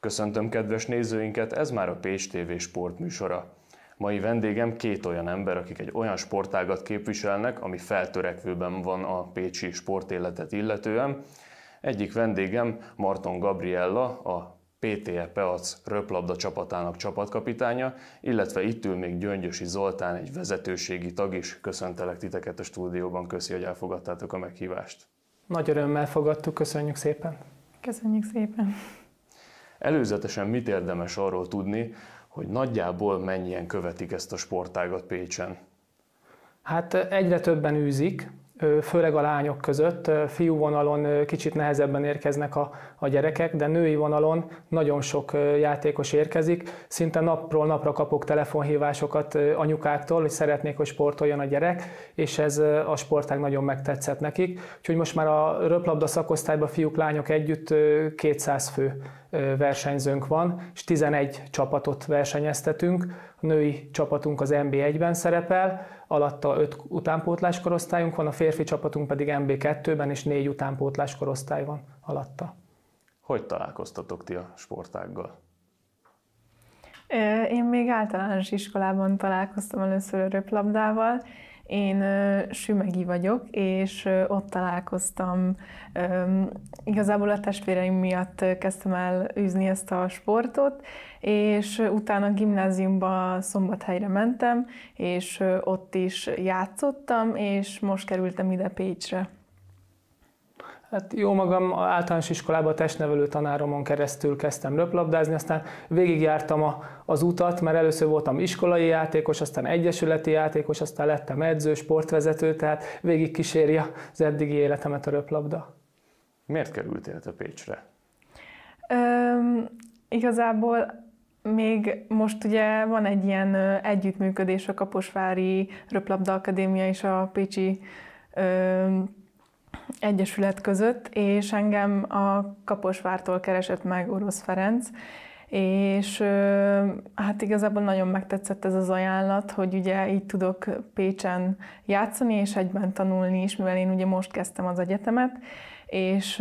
Köszöntöm kedves nézőinket, ez már a Pécs TV sportműsora. Mai vendégem két olyan ember, akik egy olyan sportágat képviselnek, ami feltörekvőben van a pécsi sportéletet illetően. Egyik vendégem Marton Gabriella, a PTE Peac röplabda csapatának csapatkapitánya, illetve itt ül még Gyöngyösi Zoltán, egy vezetőségi tag is. Köszöntelek titeket a stúdióban, köszi, hogy elfogadtátok a meghívást. Nagy örömmel fogadtuk, köszönjük szépen. Köszönjük szépen. Előzetesen mit érdemes arról tudni, hogy nagyjából mennyien követik ezt a sportágat Pécsen? Hát egyre többen űzik, főleg a lányok között. Fiú vonalon kicsit nehezebben érkeznek a, a gyerekek, de női vonalon nagyon sok játékos érkezik. Szinte napról napra kapok telefonhívásokat anyukáktól, hogy szeretnék, hogy sportoljon a gyerek, és ez a sportág nagyon megtetszett nekik. Úgyhogy most már a röplabda szakosztályban fiúk-lányok együtt 200 fő versenyzőnk van, és 11 csapatot versenyeztetünk. A női csapatunk az NB1-ben szerepel, alatta 5 utánpótlás korosztályunk van, a férfi csapatunk pedig MB2-ben, és 4 utánpótlás korosztály van alatta. Hogy találkoztatok ti a sportággal? Én még általános iskolában találkoztam először a röplabdával, én Sümegi vagyok, és ott találkoztam. Igazából a testvéreim miatt kezdtem el űzni ezt a sportot, és utána gimnáziumba Szombathelyre mentem, és ott is játszottam, és most kerültem ide Pécsre. Hát jó magam általános a testnevelő tanáromon keresztül kezdtem röplabdázni, aztán végigjártam a, az utat, mert először voltam iskolai játékos, aztán egyesületi játékos, aztán lettem edző, sportvezető, tehát végig kíséri az eddigi életemet a röplabda. Miért kerültél a Pécsre? Öm, igazából még most ugye van egy ilyen együttműködés a Kaposvári Röplabda Akadémia és a Pécsi öm, egyesület között, és engem a Kaposvártól keresett meg Orosz Ferenc, és hát igazából nagyon megtetszett ez az ajánlat, hogy ugye így tudok Pécsen játszani, és egyben tanulni is, mivel én ugye most kezdtem az egyetemet, és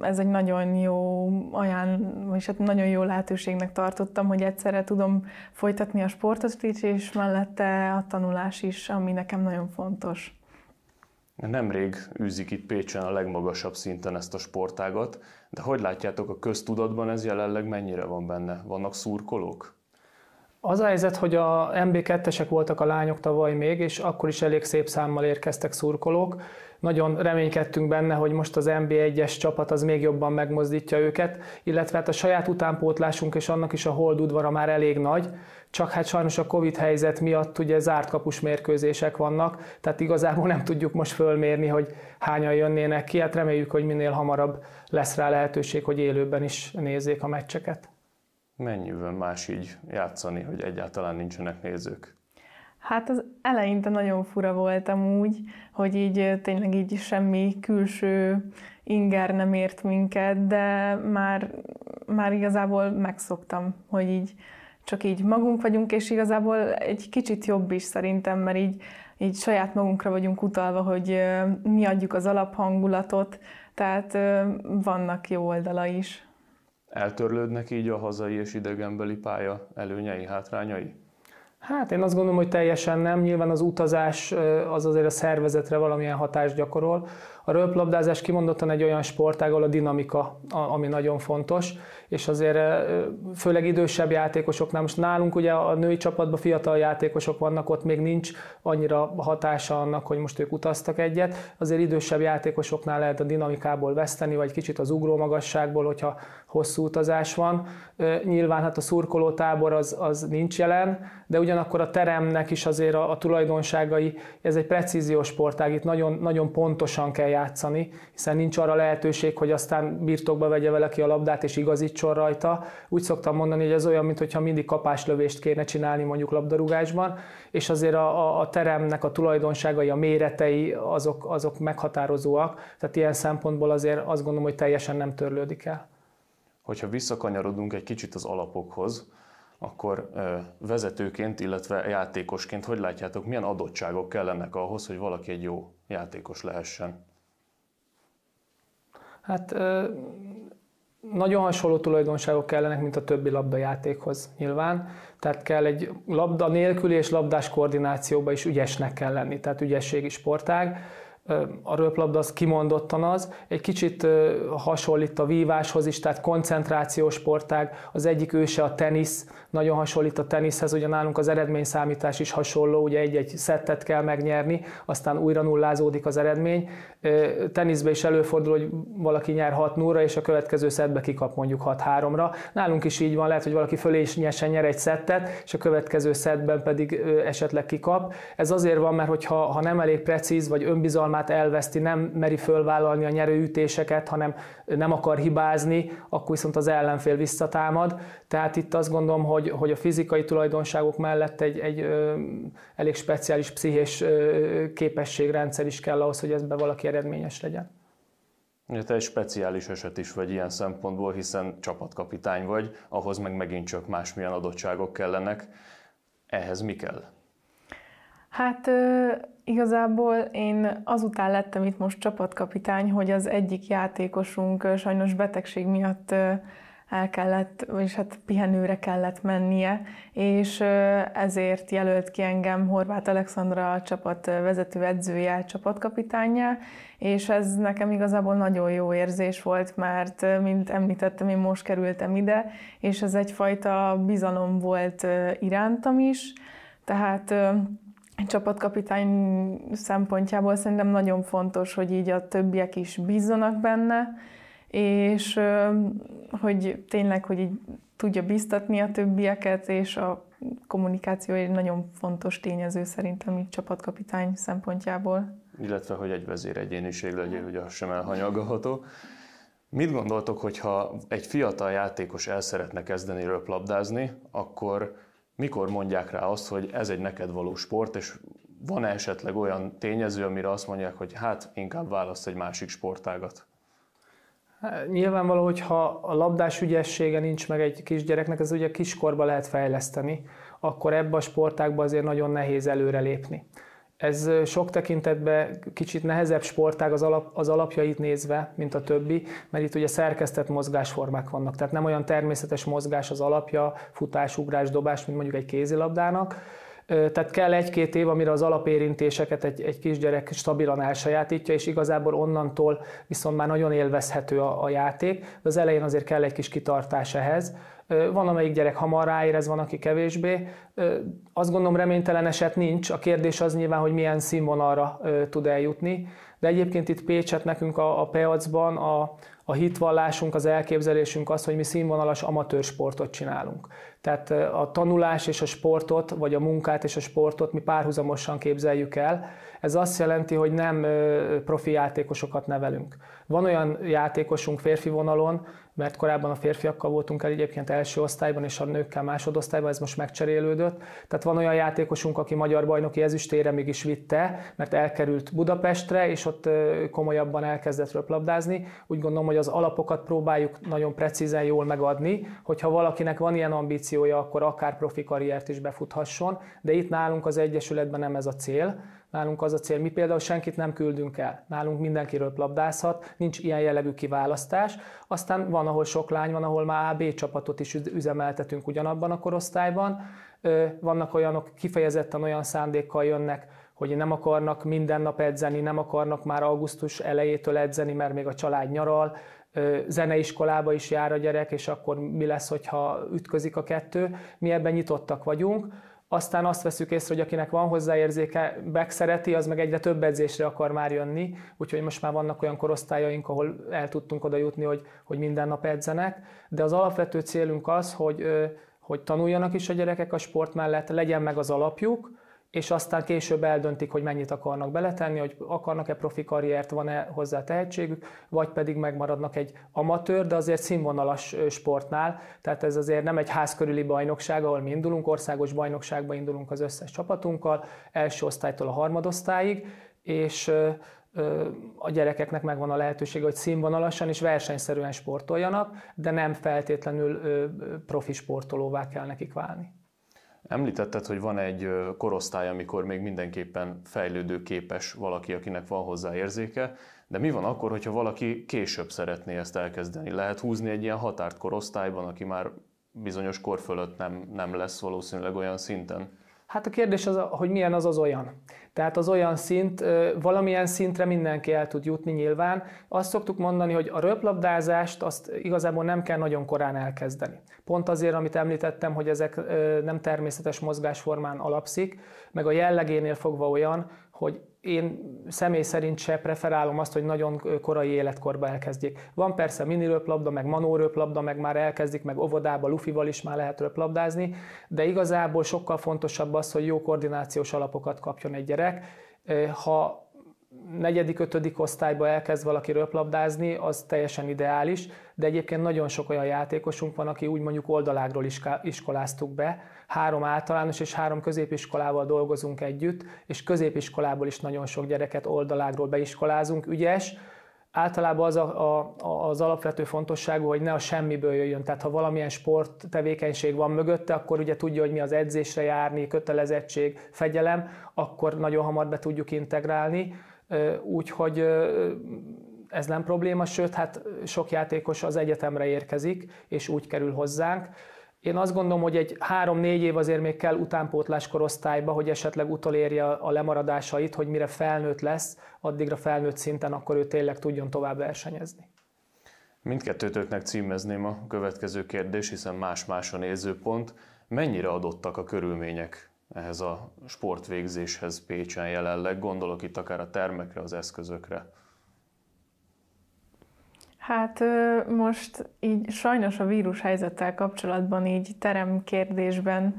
ez egy nagyon jó aján, vagyis hát nagyon jó lehetőségnek tartottam, hogy egyszerre tudom folytatni a sportot is, és mellette a tanulás is, ami nekem nagyon fontos. Nemrég űzik itt Pécsen a legmagasabb szinten ezt a sportágat, de hogy látjátok a köztudatban ez jelenleg mennyire van benne? Vannak szurkolók? Az a helyzet, hogy a MB2-esek voltak a lányok tavaly még, és akkor is elég szép számmal érkeztek szurkolók, nagyon reménykedtünk benne, hogy most az NB1-es csapat az még jobban megmozdítja őket, illetve hát a saját utánpótlásunk és annak is a holdudvara már elég nagy, csak hát sajnos a Covid helyzet miatt ugye zárt kapus mérkőzések vannak, tehát igazából nem tudjuk most fölmérni, hogy hányan jönnének ki, hát reméljük, hogy minél hamarabb lesz rá lehetőség, hogy élőben is nézzék a meccseket. Mennyivel más így játszani, hogy egyáltalán nincsenek nézők? Hát az eleinte nagyon fura voltam úgy, hogy így tényleg így semmi külső inger nem ért minket, de már, már igazából megszoktam, hogy így csak így magunk vagyunk, és igazából egy kicsit jobb is szerintem, mert így, így saját magunkra vagyunk utalva, hogy mi adjuk az alaphangulatot, tehát vannak jó oldala is. Eltörlődnek így a hazai és idegenbeli pálya előnyei, hátrányai? Hát én azt gondolom, hogy teljesen nem. Nyilván az utazás az azért a szervezetre valamilyen hatást gyakorol. A röplabdázás kimondottan egy olyan sportág, ahol a dinamika, ami nagyon fontos, és azért főleg idősebb játékosoknál, most nálunk ugye a női csapatban fiatal játékosok vannak, ott még nincs annyira hatása annak, hogy most ők utaztak egyet, azért idősebb játékosoknál lehet a dinamikából veszteni, vagy kicsit az ugró magasságból, hogyha hosszú utazás van. Nyilván hát a tábor az, az nincs jelen, de ugyanakkor a teremnek is azért a, a tulajdonságai, ez egy precíziós sportág, itt nagyon, nagyon pontosan kell játszani, hiszen nincs arra lehetőség, hogy aztán birtokba vegye ki a labdát és igazítson rajta. Úgy szoktam mondani, hogy ez olyan, mintha mindig kapáslövést kéne csinálni mondjuk labdarúgásban, és azért a, a, a teremnek a tulajdonságai, a méretei azok, azok meghatározóak, tehát ilyen szempontból azért azt gondolom, hogy teljesen nem törlődik el. Hogyha visszakanyarodunk egy kicsit az alapokhoz, akkor vezetőként, illetve játékosként hogy látjátok, milyen adottságok kellenek ahhoz, hogy valaki egy jó játékos lehessen? Hát nagyon hasonló tulajdonságok kellenek, mint a többi labdajátékhoz nyilván. Tehát kell egy labda nélküli és labdás koordinációba is ügyesnek kell lenni, tehát ügyességi sportág. A röplabda az kimondottan az, egy kicsit hasonlít a víváshoz is, tehát koncentrációs sportág, az egyik őse a tenisz, nagyon hasonlít a teniszhez, ugye nálunk az eredményszámítás is hasonló, ugye egy-egy szettet kell megnyerni, aztán újra nullázódik az eredmény. Teniszbe is előfordul, hogy valaki nyer 6 0 és a következő szettbe kikap mondjuk 6-3-ra. Nálunk is így van, lehet, hogy valaki fölé is nyersen nyer egy szettet, és a következő szettben pedig esetleg kikap. Ez azért van, mert hogyha ha nem elég precíz, vagy önbizalmát elveszti, nem meri fölvállalni a nyerőütéseket, hanem nem akar hibázni, akkor viszont az ellenfél visszatámad. Tehát itt azt gondolom, hogy hogy, hogy a fizikai tulajdonságok mellett egy, egy ö, elég speciális pszichés ö, képességrendszer is kell ahhoz, hogy ezben valaki eredményes legyen. te egy speciális eset is vagy ilyen szempontból, hiszen csapatkapitány vagy, ahhoz meg megint csak másmilyen adottságok kellenek. Ehhez mi kell? Hát igazából én azután lettem itt most csapatkapitány, hogy az egyik játékosunk sajnos betegség miatt el kellett, vagyis hát pihenőre kellett mennie, és ezért jelölt ki engem Horváth Alexandra a csapat vezető edzője, csapatkapitányja, és ez nekem igazából nagyon jó érzés volt, mert mint említettem, én most kerültem ide, és ez egyfajta bizalom volt irántam is, tehát csapatkapitány szempontjából szerintem nagyon fontos, hogy így a többiek is bízzanak benne, és hogy tényleg, hogy így tudja biztatni a többieket, és a kommunikáció egy nagyon fontos tényező szerintem így csapatkapitány szempontjából. Illetve, hogy egy egyéniség legyen, ugye sem elhanyagolható. Mit gondoltok, hogyha egy fiatal játékos el szeretne kezdeni röplabdázni, akkor mikor mondják rá azt, hogy ez egy neked való sport, és van-e esetleg olyan tényező, amire azt mondják, hogy hát inkább választ egy másik sportágat? Hát, nyilvánvaló, hogyha a labdás ügyessége nincs meg egy kisgyereknek, ez ugye kiskorba lehet fejleszteni, akkor ebbe a sportágban azért nagyon nehéz előrelépni. Ez sok tekintetben kicsit nehezebb sportág az, alap, az alapjait nézve, mint a többi, mert itt ugye szerkesztett mozgásformák vannak, tehát nem olyan természetes mozgás az alapja, futás, ugrás, dobás, mint mondjuk egy kézilabdának, tehát kell egy-két év, amire az alapérintéseket egy, egy kisgyerek stabilan elsajátítja, és igazából onnantól viszont már nagyon élvezhető a, a játék. De az elején azért kell egy kis kitartás ehhez. Van, amelyik gyerek hamar ráérez, van, aki kevésbé. Azt gondolom reménytelen eset nincs. A kérdés az nyilván, hogy milyen színvonalra tud eljutni. De egyébként itt Pécset nekünk a, a Peacban a, a hitvallásunk, az elképzelésünk az, hogy mi színvonalas amatőr sportot csinálunk. Tehát a tanulás és a sportot, vagy a munkát és a sportot mi párhuzamosan képzeljük el. Ez azt jelenti, hogy nem profi játékosokat nevelünk. Van olyan játékosunk férfi vonalon, mert korábban a férfiakkal voltunk el egyébként első osztályban, és a nőkkel másodosztályban, ez most megcserélődött. Tehát van olyan játékosunk, aki magyar bajnoki ezüstére mégis vitte, mert elkerült Budapestre, és ott komolyabban elkezdett röplabdázni. Úgy gondolom, hogy az alapokat próbáljuk nagyon precízen jól megadni, hogyha valakinek van ilyen ambíciója, akkor akár profi karriert is befuthasson, de itt nálunk az Egyesületben nem ez a cél, Nálunk az a cél, mi például senkit nem küldünk el. Nálunk mindenkiről labdázhat, nincs ilyen jellegű kiválasztás. Aztán van, ahol sok lány van, ahol már AB csapatot is üzemeltetünk ugyanabban a korosztályban. Vannak olyanok, kifejezetten olyan szándékkal jönnek, hogy nem akarnak minden nap edzeni, nem akarnak már augusztus elejétől edzeni, mert még a család nyaral, zeneiskolába is jár a gyerek, és akkor mi lesz, hogyha ütközik a kettő. Mi ebben nyitottak vagyunk. Aztán azt veszük észre, hogy akinek van hozzá érzéke, szereti, az meg egyre több edzésre akar már jönni, úgyhogy most már vannak olyan korosztályaink, ahol el tudtunk oda jutni, hogy, hogy minden nap edzenek, de az alapvető célunk az, hogy, hogy tanuljanak is a gyerekek a sport mellett, legyen meg az alapjuk, és aztán később eldöntik, hogy mennyit akarnak beletenni, hogy akarnak-e profi karriert, van-e hozzá tehetségük, vagy pedig megmaradnak egy amatőr, de azért színvonalas sportnál. Tehát ez azért nem egy ház körüli bajnokság, ahol mi indulunk, országos bajnokságba indulunk az összes csapatunkkal, első osztálytól a harmadosztályig, és a gyerekeknek megvan a lehetőség, hogy színvonalasan és versenyszerűen sportoljanak, de nem feltétlenül profi sportolóvá kell nekik válni. Említetted, hogy van egy korosztály, amikor még mindenképpen fejlődő képes valaki, akinek van hozzá érzéke, de mi van akkor, hogyha valaki később szeretné ezt elkezdeni? Lehet húzni egy ilyen határt korosztályban, aki már bizonyos kor fölött nem, nem lesz valószínűleg olyan szinten? Hát a kérdés az, hogy milyen az az olyan. Tehát az olyan szint, valamilyen szintre mindenki el tud jutni nyilván. Azt szoktuk mondani, hogy a röplabdázást azt igazából nem kell nagyon korán elkezdeni. Pont azért, amit említettem, hogy ezek nem természetes mozgásformán alapszik, meg a jellegénél fogva olyan, hogy én személy szerint se preferálom azt, hogy nagyon korai életkorba elkezdjék. Van persze mini röplabda, meg manóröplabda, meg már elkezdik, meg óvodába, lufival is már lehet röplabdázni, de igazából sokkal fontosabb az, hogy jó koordinációs alapokat kapjon egy gyerek. Ha negyedik, ötödik osztályba elkezd valaki röplabdázni, az teljesen ideális, de egyébként nagyon sok olyan játékosunk van, aki úgy mondjuk oldalágról iskoláztuk be, három általános és három középiskolával dolgozunk együtt, és középiskolából is nagyon sok gyereket oldalágról beiskolázunk, ügyes, általában az, a, a, az alapvető fontosságú, hogy ne a semmiből jöjjön. Tehát ha valamilyen sport tevékenység van mögötte, akkor ugye tudja, hogy mi az edzésre járni, kötelezettség, fegyelem, akkor nagyon hamar be tudjuk integrálni. Úgyhogy ez nem probléma, sőt, hát sok játékos az egyetemre érkezik, és úgy kerül hozzánk. Én azt gondolom, hogy egy három-négy év azért még kell utánpótlás korosztályba, hogy esetleg utolérje a lemaradásait, hogy mire felnőtt lesz, addigra felnőtt szinten akkor ő tényleg tudjon tovább versenyezni. Mindkettőtöknek címezném a következő kérdés, hiszen más-más a nézőpont. Mennyire adottak a körülmények ehhez a sportvégzéshez Pécsen jelenleg? Gondolok itt akár a termekre, az eszközökre. Hát most így sajnos a vírus helyzettel kapcsolatban így terem kérdésben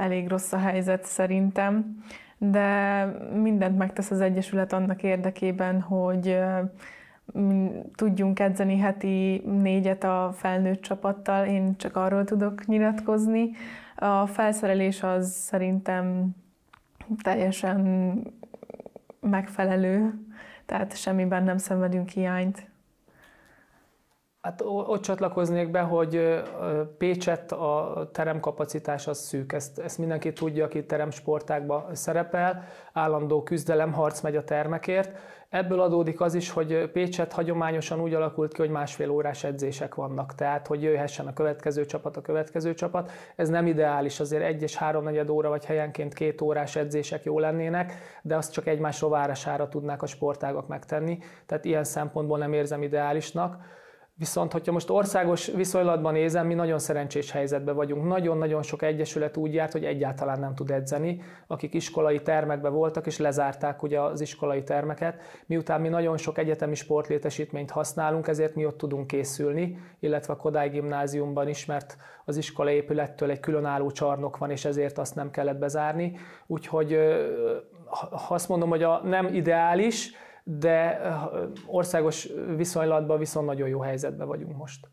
elég rossz a helyzet szerintem, de mindent megtesz az Egyesület annak érdekében, hogy tudjunk edzeni heti négyet a felnőtt csapattal, én csak arról tudok nyilatkozni. A felszerelés az szerintem teljesen megfelelő, tehát semmiben nem szenvedünk hiányt. Hát ott csatlakoznék be, hogy Pécsett a teremkapacitás az szűk, ezt, ezt mindenki tudja, aki teremsportákban szerepel, állandó küzdelem, harc megy a termekért. Ebből adódik az is, hogy Pécsett hagyományosan úgy alakult ki, hogy másfél órás edzések vannak, tehát hogy jöhessen a következő csapat, a következő csapat. Ez nem ideális, azért egy és háromnegyed óra vagy helyenként két órás edzések jó lennének, de azt csak egymás rovárására tudnák a sportágak megtenni, tehát ilyen szempontból nem érzem ideálisnak. Viszont, hogyha most országos viszonylatban nézem, mi nagyon szerencsés helyzetben vagyunk. Nagyon-nagyon sok egyesület úgy járt, hogy egyáltalán nem tud edzeni, akik iskolai termekben voltak, és lezárták ugye az iskolai termeket. Miután mi nagyon sok egyetemi sportlétesítményt használunk, ezért mi ott tudunk készülni, illetve a Kodály gimnáziumban is, mert az iskola épülettől egy különálló csarnok van, és ezért azt nem kellett bezárni. Úgyhogy ha azt mondom, hogy a nem ideális, de eh, országos viszonylatban viszont nagyon jó helyzetben vagyunk most.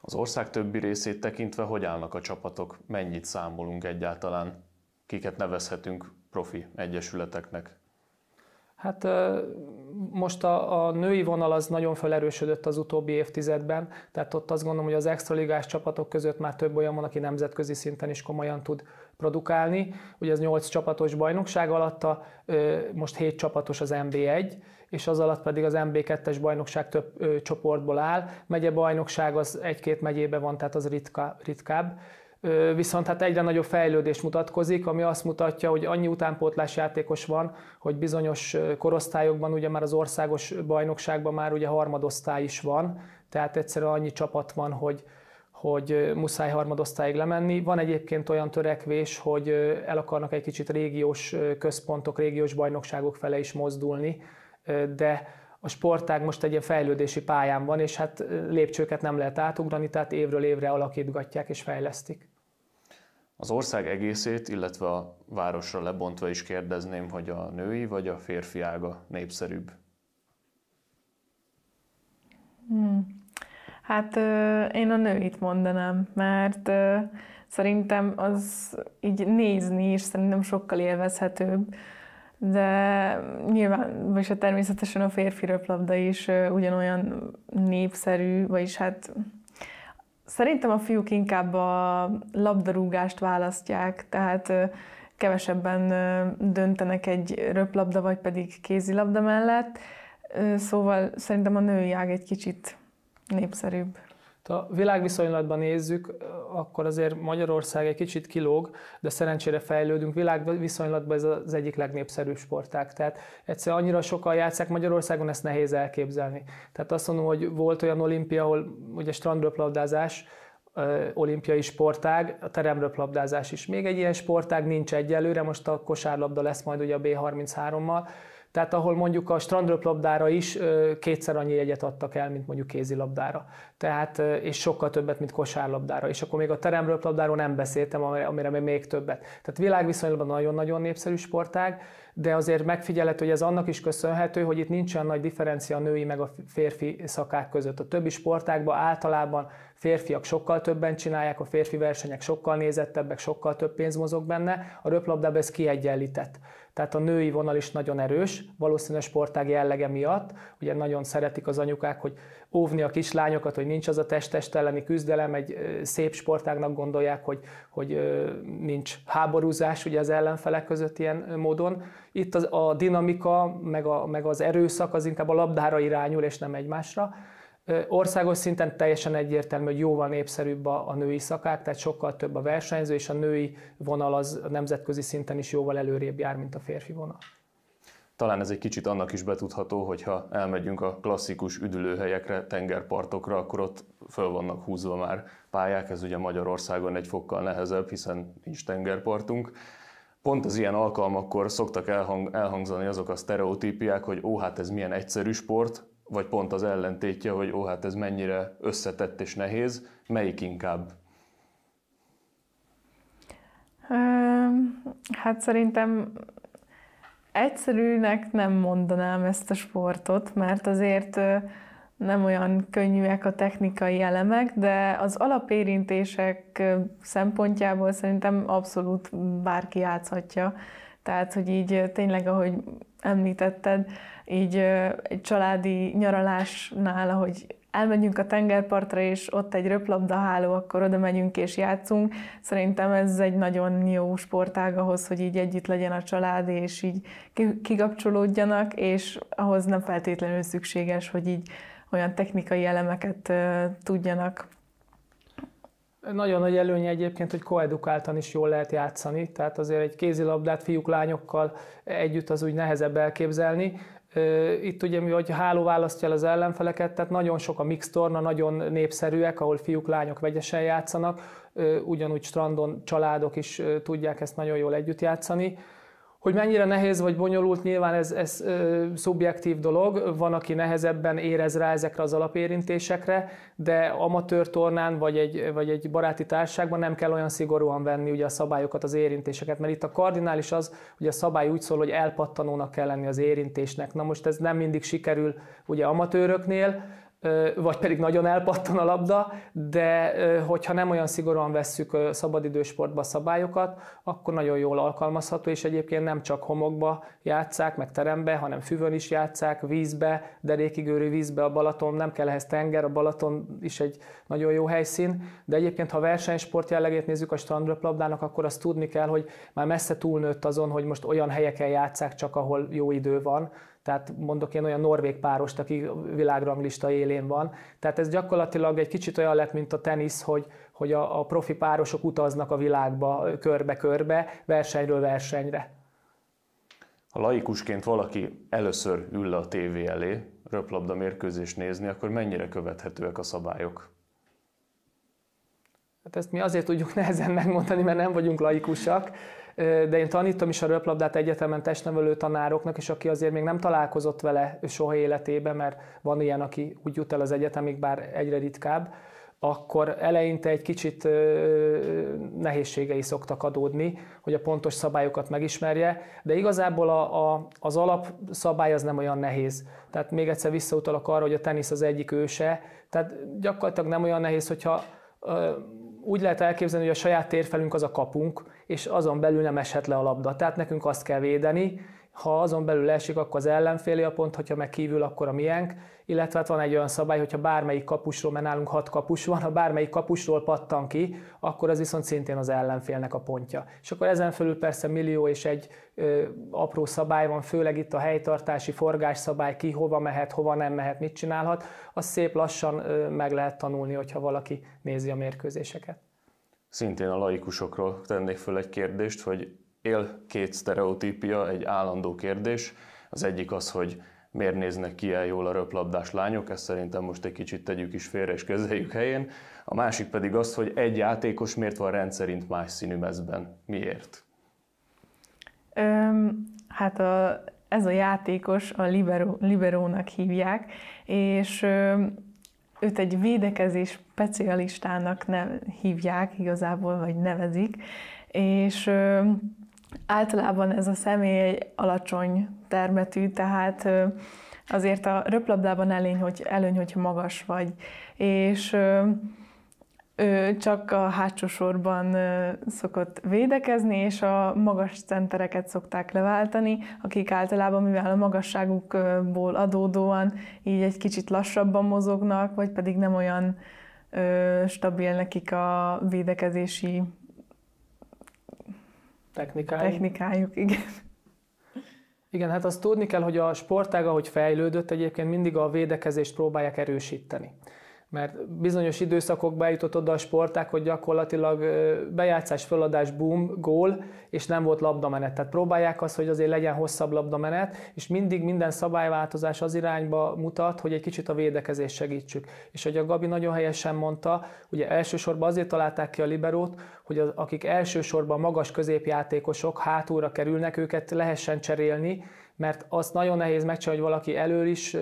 Az ország többi részét tekintve hogy állnak a csapatok? Mennyit számolunk egyáltalán? Kiket nevezhetünk profi egyesületeknek? Hát eh, most a, a női vonal az nagyon felerősödött az utóbbi évtizedben, tehát ott azt gondolom, hogy az extraligás csapatok között már több olyan van, aki nemzetközi szinten is komolyan tud produkálni. Ugye ez 8 csapatos bajnokság alatta, most 7 csapatos az MB1, és az alatt pedig az MB2-es bajnokság több ö, csoportból áll. Megye bajnokság az egy-két megyébe van, tehát az ritka, ritkább. Ö, viszont hát egyre nagyobb fejlődés mutatkozik, ami azt mutatja, hogy annyi utánpótlás játékos van, hogy bizonyos korosztályokban, ugye már az országos bajnokságban már ugye harmadosztály is van, tehát egyszerűen annyi csapat van, hogy, hogy muszáj harmadosztályig lemenni. Van egyébként olyan törekvés, hogy el akarnak egy kicsit régiós központok, régiós bajnokságok fele is mozdulni, de a sportág most egy ilyen fejlődési pályán van, és hát lépcsőket nem lehet átugrani, tehát évről évre alakítgatják és fejlesztik. Az ország egészét, illetve a városra lebontva is kérdezném, hogy a női vagy a férfi ága népszerűbb? Hmm. Hát én a nőit mondanám, mert szerintem az így nézni is szerintem sokkal élvezhetőbb, de nyilván, vagyis a hát természetesen a férfi röplabda is ugyanolyan népszerű, vagyis hát szerintem a fiúk inkább a labdarúgást választják, tehát kevesebben döntenek egy röplabda vagy pedig kézilabda mellett, szóval szerintem a női ág egy kicsit népszerűbb. Ha világviszonylatban nézzük, akkor azért Magyarország egy kicsit kilóg, de szerencsére fejlődünk. Világviszonylatban ez az egyik legnépszerűbb sportág. Tehát egyszer annyira sokan játszák Magyarországon, ezt nehéz elképzelni. Tehát azt mondom, hogy volt olyan olimpia, ahol ugye strandröplabdázás, olimpiai sportág, a teremröplabdázás is. Még egy ilyen sportág nincs egyelőre, most a kosárlabda lesz majd ugye a B33-mal, tehát ahol mondjuk a strandröplabdára is kétszer annyi jegyet adtak el, mint mondjuk kézilabdára. Tehát, és sokkal többet, mint kosárlabdára. És akkor még a teremröplabdáról nem beszéltem, amire még többet. Tehát világviszonylatban nagyon-nagyon népszerű sportág, de azért megfigyelhető, hogy ez annak is köszönhető, hogy itt nincsen nagy differencia a női meg a férfi szakák között. A többi sportágban általában férfiak sokkal többen csinálják, a férfi versenyek sokkal nézettebbek, sokkal több pénz mozog benne, a röplabdában ez kiegyenlített. Tehát a női vonal is nagyon erős, valószínűleg sportág jellege miatt. Ugye nagyon szeretik az anyukák, hogy óvni a kislányokat, hogy nincs az a test-test elleni küzdelem, egy szép sportágnak gondolják, hogy, hogy nincs háborúzás ugye az ellenfelek között ilyen módon. Itt az, a dinamika, meg, a, meg az erőszak az inkább a labdára irányul, és nem egymásra. Országos szinten teljesen egyértelmű, hogy jóval népszerűbb a, női szakák, tehát sokkal több a versenyző, és a női vonal az a nemzetközi szinten is jóval előrébb jár, mint a férfi vonal. Talán ez egy kicsit annak is betudható, hogyha elmegyünk a klasszikus üdülőhelyekre, tengerpartokra, akkor ott föl vannak húzva már pályák, ez ugye Magyarországon egy fokkal nehezebb, hiszen nincs tengerpartunk. Pont az ilyen alkalmakkor szoktak elhang, elhangzani azok a sztereotípiák, hogy ó, hát ez milyen egyszerű sport, vagy pont az ellentétje, hogy ó, hát ez mennyire összetett és nehéz, melyik inkább? Hát szerintem egyszerűnek nem mondanám ezt a sportot, mert azért nem olyan könnyűek a technikai elemek, de az alapérintések szempontjából szerintem abszolút bárki játszhatja. Tehát, hogy így tényleg, ahogy említetted, így egy családi nyaralásnál, ahogy elmegyünk a tengerpartra, és ott egy röplabdaháló, akkor oda megyünk és játszunk. Szerintem ez egy nagyon jó sportág ahhoz, hogy így együtt legyen a család, és így kigapcsolódjanak, és ahhoz nem feltétlenül szükséges, hogy így olyan technikai elemeket tudjanak nagyon nagy előnye egyébként, hogy koedukáltan is jól lehet játszani, tehát azért egy kézilabdát fiúk-lányokkal együtt az úgy nehezebb elképzelni. Itt ugye, mi hogy háló választja el az ellenfeleket, tehát nagyon sok a mix torna, nagyon népszerűek, ahol fiúk-lányok vegyesen játszanak, ugyanúgy strandon családok is tudják ezt nagyon jól együtt játszani hogy mennyire nehéz vagy bonyolult, nyilván ez, ez ö, szubjektív dolog, van, aki nehezebben érez rá ezekre az alapérintésekre, de amatőr tornán vagy egy, vagy egy baráti társaságban nem kell olyan szigorúan venni ugye a szabályokat, az érintéseket, mert itt a kardinális az, hogy a szabály úgy szól, hogy elpattanónak kell lenni az érintésnek. Na most ez nem mindig sikerül ugye amatőröknél, vagy pedig nagyon elpattan a labda, de hogyha nem olyan szigorúan vesszük a szabadidősportba szabályokat, akkor nagyon jól alkalmazható, és egyébként nem csak homokba játszák, meg terembe, hanem füvön is játszák, vízbe, derékigőrű vízbe a Balaton, nem kell ehhez tenger, a Balaton is egy nagyon jó helyszín, de egyébként ha versenysport jellegét nézzük a strandröplabdának, akkor azt tudni kell, hogy már messze túlnőtt azon, hogy most olyan helyeken játszák csak, ahol jó idő van, tehát mondok én olyan norvég párost, aki világranglista élén van. Tehát ez gyakorlatilag egy kicsit olyan lett, mint a tenisz, hogy, hogy a, a profi párosok utaznak a világba körbe-körbe, versenyről versenyre. Ha laikusként valaki először ül a tévé elé, röplabda mérkőzést nézni, akkor mennyire követhetőek a szabályok? Hát ezt mi azért tudjuk nehezen megmondani, mert nem vagyunk laikusak de én tanítom is a röplabdát egyetemen testnevelő tanároknak, és aki azért még nem találkozott vele soha életében, mert van ilyen, aki úgy jut el az egyetemig, bár egyre ritkább, akkor eleinte egy kicsit nehézségei szoktak adódni, hogy a pontos szabályokat megismerje, de igazából a, a, az alapszabály az nem olyan nehéz. Tehát még egyszer visszautalok arra, hogy a tenisz az egyik őse, tehát gyakorlatilag nem olyan nehéz, hogyha úgy lehet elképzelni, hogy a saját térfelünk az a kapunk, és azon belül nem eshet le a labda. Tehát nekünk azt kell védeni, ha azon belül esik, akkor az ellenféli a pont, hogyha meg kívül, akkor a miénk. Illetve hát van egy olyan szabály, hogyha bármelyik kapusról, mert nálunk hat kapus van, ha bármelyik kapusról pattan ki, akkor az viszont szintén az ellenfélnek a pontja. És akkor ezen fölül persze millió és egy ö, apró szabály van, főleg itt a helytartási forgásszabály, ki hova mehet, hova nem mehet, mit csinálhat, az szép lassan ö, meg lehet tanulni, hogyha valaki nézi a mérkőzéseket. Szintén a laikusokról tennék föl egy kérdést, hogy él két sztereotípia, egy állandó kérdés. Az egyik az, hogy miért néznek ki el jól a röplabdás lányok, ezt szerintem most egy kicsit tegyük is félre és kezeljük helyén. A másik pedig az, hogy egy játékos miért van rendszerint más színű mezben. Miért? Öm, hát a, ez a játékos a libero, liberónak hívják, és öm, őt egy védekezés specialistának nem hívják igazából, vagy nevezik, és öm, Általában ez a személy alacsony termetű, tehát azért a röplabdában előny, hogy, előny, hogyha magas vagy. És ő csak a hátsó sorban szokott védekezni, és a magas centereket szokták leváltani, akik általában, mivel a magasságukból adódóan így egy kicsit lassabban mozognak, vagy pedig nem olyan stabil nekik a védekezési technikájuk. Technikájuk, igen. Igen, hát azt tudni kell, hogy a sportág, ahogy fejlődött, egyébként mindig a védekezést próbálják erősíteni mert bizonyos időszakokban bejutott oda a sporták, hogy gyakorlatilag bejátszás, föladás, boom, gól, és nem volt labdamenet. Tehát próbálják azt, hogy azért legyen hosszabb labdamenet, és mindig minden szabályváltozás az irányba mutat, hogy egy kicsit a védekezést segítsük. És hogy a Gabi nagyon helyesen mondta, ugye elsősorban azért találták ki a liberót, hogy az, akik elsősorban magas középjátékosok hátulra kerülnek, őket lehessen cserélni, mert azt nagyon nehéz megcsinálni, hogy valaki elől is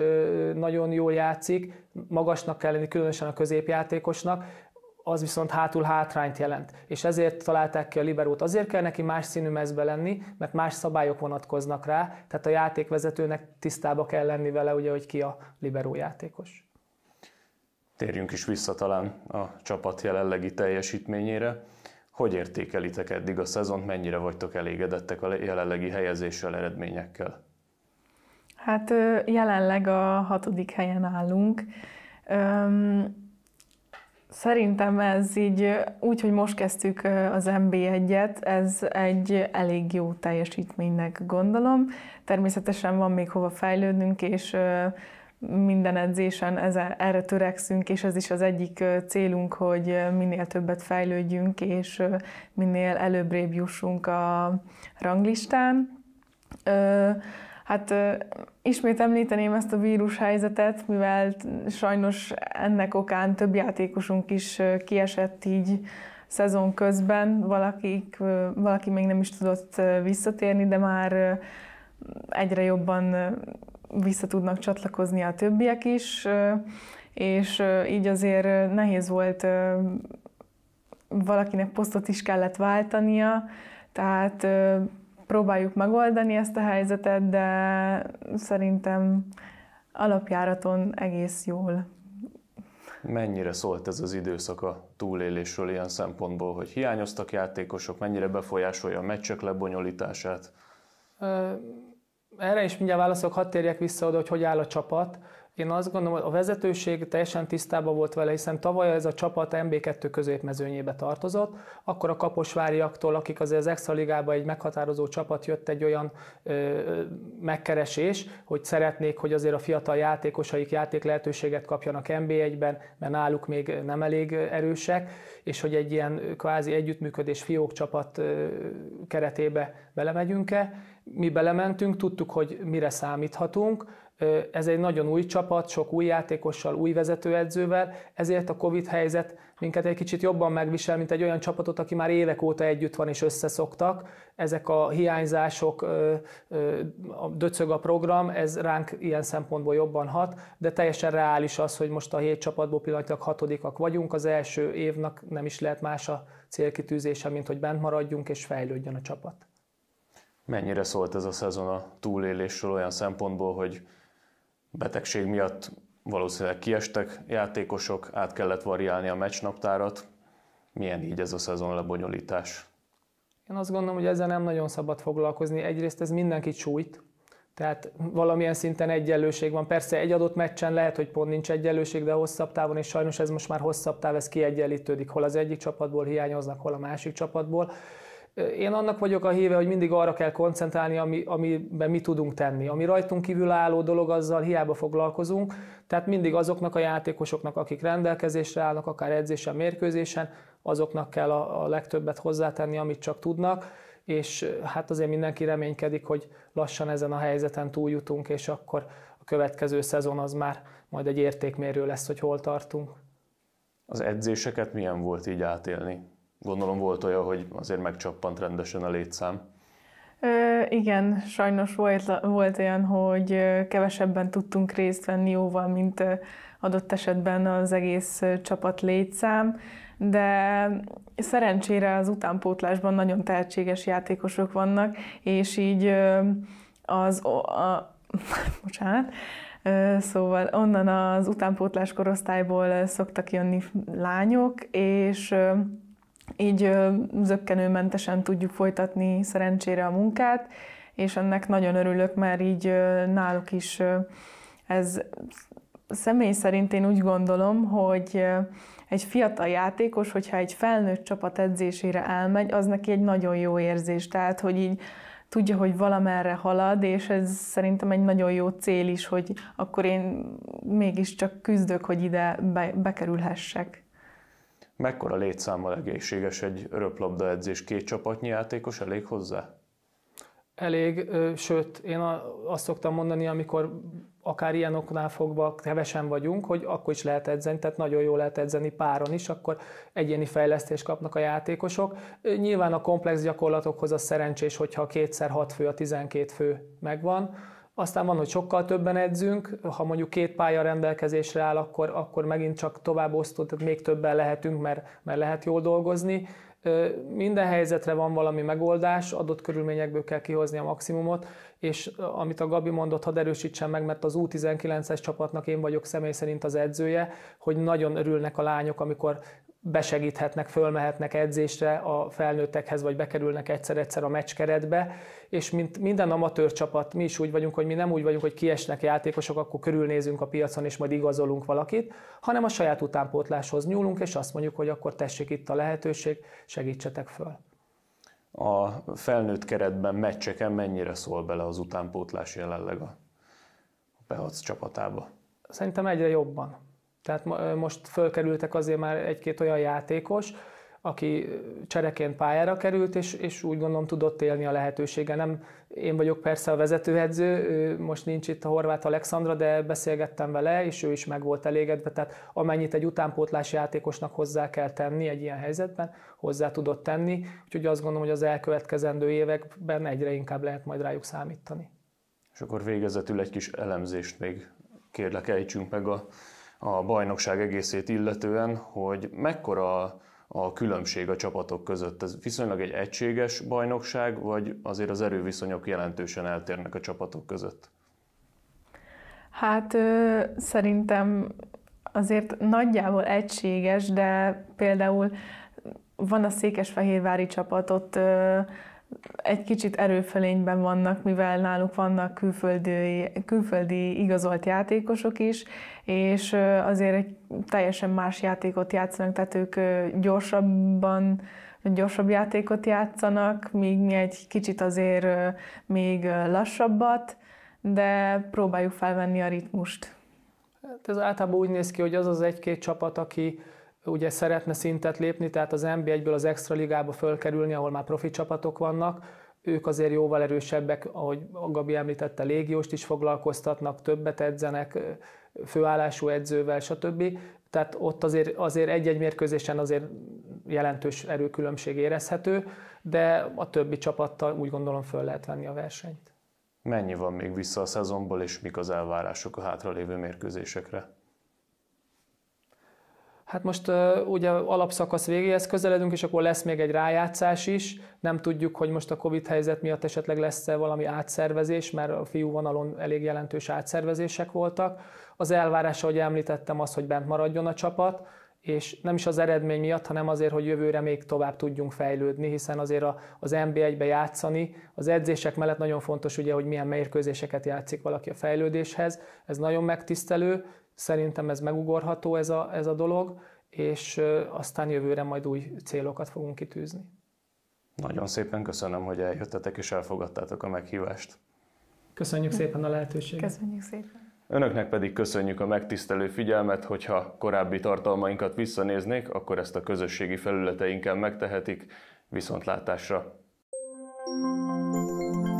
nagyon jól játszik, magasnak kell lenni, különösen a középjátékosnak, az viszont hátul hátrányt jelent. És ezért találták ki a liberót. Azért kell neki más színű mezbe lenni, mert más szabályok vonatkoznak rá, tehát a játékvezetőnek tisztába kell lenni vele, ugye, hogy ki a liberó játékos. Térjünk is vissza talán a csapat jelenlegi teljesítményére. Hogy értékelitek eddig a szezont, mennyire vagytok elégedettek a jelenlegi helyezéssel, eredményekkel? Hát jelenleg a hatodik helyen állunk. Szerintem ez így, úgy, hogy most kezdtük az MB1-et, ez egy elég jó teljesítménynek gondolom. Természetesen van még hova fejlődnünk, és minden edzésen ez, erre törekszünk, és ez is az egyik célunk, hogy minél többet fejlődjünk, és minél előbbrébb jussunk a ranglistán. Hát ismét említeném ezt a vírus helyzetet, mivel sajnos ennek okán több játékosunk is kiesett így szezon közben, valakik, valaki még nem is tudott visszatérni, de már egyre jobban vissza tudnak csatlakozni a többiek is, és így azért nehéz volt valakinek posztot is kellett váltania, tehát próbáljuk megoldani ezt a helyzetet, de szerintem alapjáraton egész jól. Mennyire szólt ez az időszak a túlélésről ilyen szempontból, hogy hiányoztak játékosok, mennyire befolyásolja a meccsek lebonyolítását? Erre is mindjárt válaszok, hadd térjek vissza oda, hogy hogy áll a csapat. Én azt gondolom, hogy a vezetőség teljesen tisztában volt vele, hiszen tavaly ez a csapat MB2 középmezőnyébe tartozott, akkor a kaposváriaktól, akik azért az Ligába egy meghatározó csapat jött egy olyan ö, megkeresés, hogy szeretnék, hogy azért a fiatal játékosaik játék lehetőséget kapjanak MB1-ben, mert náluk még nem elég erősek, és hogy egy ilyen kvázi együttműködés fiók csapat ö, keretébe belemegyünk-e mi belementünk, tudtuk, hogy mire számíthatunk. Ez egy nagyon új csapat, sok új játékossal, új vezetőedzővel, ezért a Covid helyzet minket egy kicsit jobban megvisel, mint egy olyan csapatot, aki már évek óta együtt van és összeszoktak. Ezek a hiányzások, a döcög a program, ez ránk ilyen szempontból jobban hat, de teljesen reális az, hogy most a hét csapatból pillanatilag hatodikak vagyunk, az első évnek nem is lehet más a célkitűzése, mint hogy bent maradjunk és fejlődjön a csapat. Mennyire szólt ez a szezon a túlélésről olyan szempontból, hogy betegség miatt valószínűleg kiestek játékosok, át kellett variálni a meccsnaptárat. Milyen így ez a szezon lebonyolítás? Én azt gondolom, hogy ezzel nem nagyon szabad foglalkozni. Egyrészt ez mindenkit sújt, tehát valamilyen szinten egyenlőség van. Persze egy adott meccsen lehet, hogy pont nincs egyenlőség, de hosszabb távon, és sajnos ez most már hosszabb táv, ez kiegyenlítődik, hol az egyik csapatból hiányoznak, hol a másik csapatból. Én annak vagyok a híve, hogy mindig arra kell koncentrálni, ami, amiben mi tudunk tenni. Ami rajtunk kívül álló dolog, azzal hiába foglalkozunk, tehát mindig azoknak a játékosoknak, akik rendelkezésre állnak, akár edzésen, mérkőzésen, azoknak kell a, a legtöbbet hozzátenni, amit csak tudnak, és hát azért mindenki reménykedik, hogy lassan ezen a helyzeten túljutunk, és akkor a következő szezon az már majd egy értékmérő lesz, hogy hol tartunk. Az edzéseket milyen volt így átélni? Gondolom volt olyan, hogy azért megcsappant rendesen a létszám. Ö, igen, sajnos volt, volt olyan, hogy kevesebben tudtunk részt venni jóval, mint adott esetben az egész csapat létszám, de szerencsére az utánpótlásban nagyon tehetséges játékosok vannak, és így az, a, bocsánat, Szóval onnan az utánpótlás korosztályból szoktak jönni lányok, és így zöggenőmentesen tudjuk folytatni szerencsére a munkát, és ennek nagyon örülök, mert így náluk is ez személy szerint én úgy gondolom, hogy egy fiatal játékos, hogyha egy felnőtt csapat edzésére elmegy, az neki egy nagyon jó érzés. Tehát, hogy így tudja, hogy valamerre halad, és ez szerintem egy nagyon jó cél is, hogy akkor én mégiscsak küzdök, hogy ide be, bekerülhessek. Mekkora létszámmal egészséges egy röplabda edzés? Két csapatnyi játékos elég hozzá? Elég, sőt, én azt szoktam mondani, amikor akár ilyen oknál fogva kevesen vagyunk, hogy akkor is lehet edzeni, tehát nagyon jól lehet edzeni páron is, akkor egyéni fejlesztést kapnak a játékosok. Nyilván a komplex gyakorlatokhoz a szerencsés, hogyha kétszer hat fő, a 12 fő megvan, aztán van, hogy sokkal többen edzünk, ha mondjuk két pálya rendelkezésre áll, akkor, akkor megint csak tovább osztott, tehát még többen lehetünk, mert, mert lehet jól dolgozni. Minden helyzetre van valami megoldás, adott körülményekből kell kihozni a maximumot, és amit a Gabi mondott, hadd erősítsem meg, mert az U19-es csapatnak én vagyok személy szerint az edzője, hogy nagyon örülnek a lányok, amikor besegíthetnek, fölmehetnek edzésre a felnőttekhez, vagy bekerülnek egyszer-egyszer a meccskeretbe, és mint minden amatőr csapat, mi is úgy vagyunk, hogy mi nem úgy vagyunk, hogy kiesnek játékosok, akkor körülnézünk a piacon, és majd igazolunk valakit, hanem a saját utánpótláshoz nyúlunk, és azt mondjuk, hogy akkor tessék itt a lehetőség, segítsetek föl a felnőtt keretben meccseken mennyire szól bele az utánpótlás jelenleg a Pehac csapatába? Szerintem egyre jobban. Tehát most fölkerültek azért már egy-két olyan játékos, aki csereként pályára került, és, és úgy gondolom tudott élni a lehetősége. Nem én vagyok persze a vezetőedző, most nincs itt a horvát Alexandra, de beszélgettem vele, és ő is meg volt elégedve, tehát amennyit egy utánpótlás játékosnak hozzá kell tenni egy ilyen helyzetben, hozzá tudott tenni, úgyhogy azt gondolom, hogy az elkövetkezendő években egyre inkább lehet majd rájuk számítani. És akkor végezetül egy kis elemzést még kérlek, ejtsünk meg a, a bajnokság egészét illetően, hogy mekkora a különbség a csapatok között? Ez viszonylag egy egységes bajnokság, vagy azért az erőviszonyok jelentősen eltérnek a csapatok között? Hát szerintem azért nagyjából egységes, de például van a Székesfehérvári csapat, ott egy kicsit erőfölényben vannak, mivel náluk vannak külföldi, külföldi igazolt játékosok is, és azért egy teljesen más játékot játszanak, tehát ők gyorsabban, gyorsabb játékot játszanak, míg mi egy kicsit azért még lassabbat, de próbáljuk felvenni a ritmust. Hát ez általában úgy néz ki, hogy az az egy-két csapat, aki ugye szeretne szintet lépni, tehát az nb egyből az extra ligába fölkerülni, ahol már profi csapatok vannak, ők azért jóval erősebbek, ahogy Gabi említette, légióst is foglalkoztatnak, többet edzenek, főállású edzővel, stb. Tehát ott azért, azért egy-egy mérkőzésen azért jelentős erőkülönbség érezhető, de a többi csapattal úgy gondolom föl lehet venni a versenyt. Mennyi van még vissza a szezonból, és mik az elvárások a hátralévő mérkőzésekre? Hát most uh, ugye alapszakasz végéhez közeledünk, és akkor lesz még egy rájátszás is. Nem tudjuk, hogy most a Covid helyzet miatt esetleg lesz-e valami átszervezés, mert a fiú vonalon elég jelentős átszervezések voltak. Az elvárás, ahogy említettem, az, hogy bent maradjon a csapat, és nem is az eredmény miatt, hanem azért, hogy jövőre még tovább tudjunk fejlődni, hiszen azért a, az NB1-be játszani, az edzések mellett nagyon fontos ugye, hogy milyen mérkőzéseket játszik valaki a fejlődéshez, ez nagyon megtisztelő, Szerintem ez megugorható ez a, ez a dolog, és aztán jövőre majd új célokat fogunk kitűzni. Nagyon szépen köszönöm, hogy eljöttetek és elfogadtátok a meghívást. Köszönjük szépen a lehetőséget. Köszönjük szépen. Önöknek pedig köszönjük a megtisztelő figyelmet, hogyha korábbi tartalmainkat visszanéznék, akkor ezt a közösségi felületeinken megtehetik. Viszontlátásra! thank you